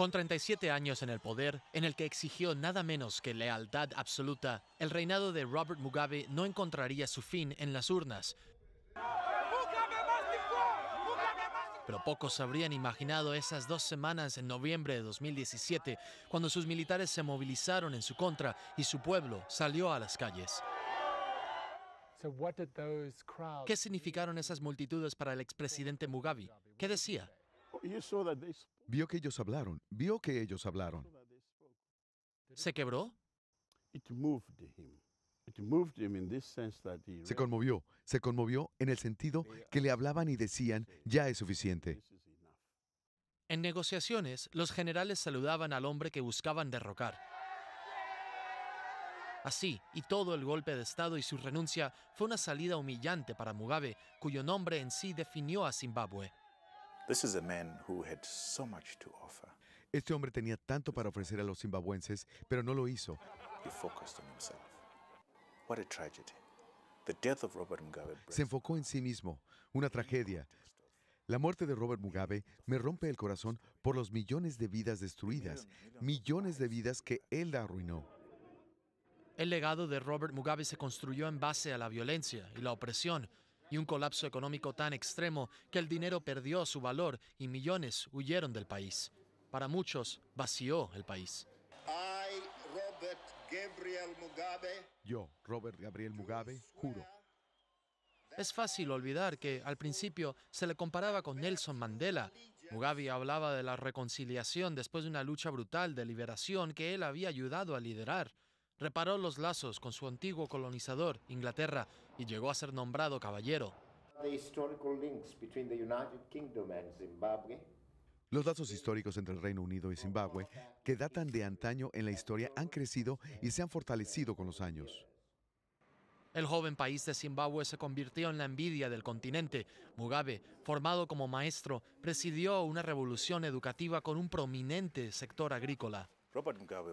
Con 37 años en el poder, en el que exigió nada menos que lealtad absoluta, el reinado de Robert Mugabe no encontraría su fin en las urnas. Pero pocos habrían imaginado esas dos semanas en noviembre de 2017, cuando sus militares se movilizaron en su contra y su pueblo salió a las calles. ¿Qué significaron esas multitudes para el expresidente Mugabe? ¿Qué decía? Vio que ellos hablaron, vio que ellos hablaron. ¿Se quebró? Se conmovió, se conmovió en el sentido que le hablaban y decían, ya es suficiente. En negociaciones, los generales saludaban al hombre que buscaban derrocar. Así, y todo el golpe de Estado y su renuncia fue una salida humillante para Mugabe, cuyo nombre en sí definió a Zimbabue. Este hombre tenía tanto para ofrecer a los zimbabuenses, pero no lo hizo. Se enfocó en sí mismo, una tragedia. La muerte de Robert Mugabe me rompe el corazón por los millones de vidas destruidas, millones de vidas que él arruinó. El legado de Robert Mugabe se construyó en base a la violencia y la opresión y un colapso económico tan extremo que el dinero perdió su valor y millones huyeron del país. Para muchos, vació el país. Yo, Robert Gabriel Mugabe, juro. Es fácil olvidar que al principio se le comparaba con Nelson Mandela. Mugabe hablaba de la reconciliación después de una lucha brutal de liberación que él había ayudado a liderar reparó los lazos con su antiguo colonizador, Inglaterra, y llegó a ser nombrado caballero. Los lazos históricos entre el Reino Unido y Zimbabue, que datan de antaño en la historia, han crecido y se han fortalecido con los años. El joven país de Zimbabue se convirtió en la envidia del continente. Mugabe, formado como maestro, presidió una revolución educativa con un prominente sector agrícola. Robert Mugabe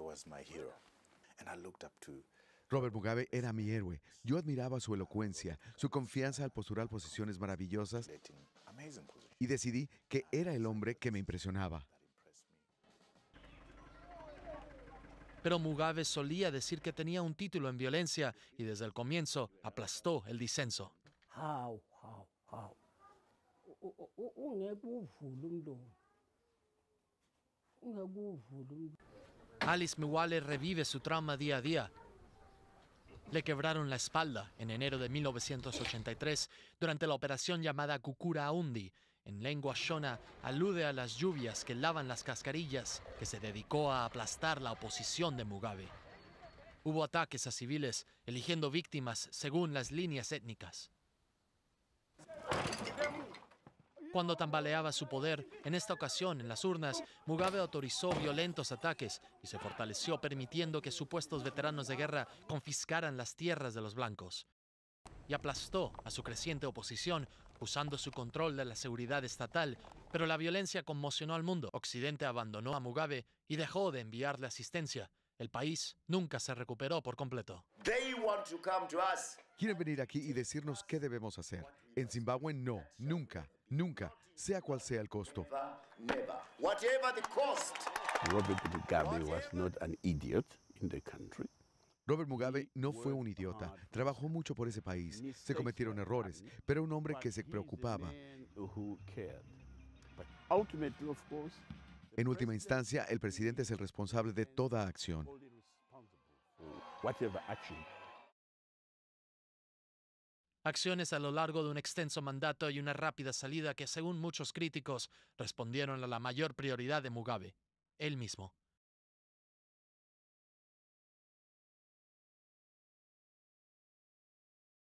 Robert Mugabe era mi héroe. Yo admiraba su elocuencia, su confianza al posturar posiciones maravillosas y decidí que era el hombre que me impresionaba. Pero Mugabe solía decir que tenía un título en violencia y desde el comienzo aplastó el disenso. Alice Mwale revive su trauma día a día. Le quebraron la espalda en enero de 1983 durante la operación llamada Kukura Undi. En lengua shona alude a las lluvias que lavan las cascarillas que se dedicó a aplastar la oposición de Mugabe. Hubo ataques a civiles, eligiendo víctimas según las líneas étnicas. Cuando tambaleaba su poder, en esta ocasión en las urnas, Mugabe autorizó violentos ataques y se fortaleció permitiendo que supuestos veteranos de guerra confiscaran las tierras de los blancos. Y aplastó a su creciente oposición usando su control de la seguridad estatal, pero la violencia conmocionó al mundo. Occidente abandonó a Mugabe y dejó de enviarle asistencia. El país nunca se recuperó por completo. They want to come Quieren venir aquí y decirnos qué debemos hacer. En Zimbabue no, nunca, nunca, sea cual sea el costo. Robert Mugabe Robert Mugabe no fue un idiota, trabajó mucho por ese país, se cometieron errores, pero un hombre que se preocupaba. En última instancia, el presidente es el responsable de toda acción acciones a lo largo de un extenso mandato y una rápida salida que, según muchos críticos, respondieron a la mayor prioridad de Mugabe, él mismo.